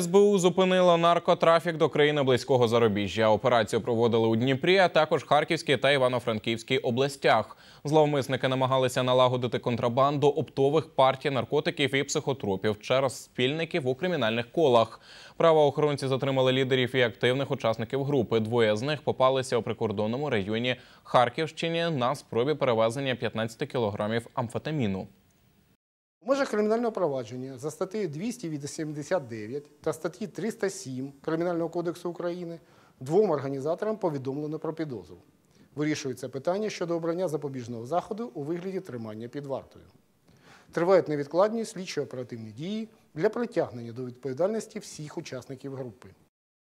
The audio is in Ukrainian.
СБУ зупинило наркотрафік до країни близького зарубіжжя. Операцію проводили у Дніпрі, а також Харківській та Івано-Франківській областях. Зловмисники намагалися налагодити контрабанду оптових партій наркотиків і психотропів через спільників у кримінальних колах. Правоохоронці затримали лідерів і активних учасників групи. Двоє з них попалися у прикордонному районі Харківщині на спробі перевезення 15 кілограмів амфетаміну межах кримінального провадження за статтею 289 та статті 307 Кримінального кодексу України двом організаторам повідомлено про підозру. Вирішується питання щодо обрання запобіжного заходу у вигляді тримання під вартою. Тривають невідкладні слідчі оперативні дії для притягнення до відповідальності всіх учасників групи.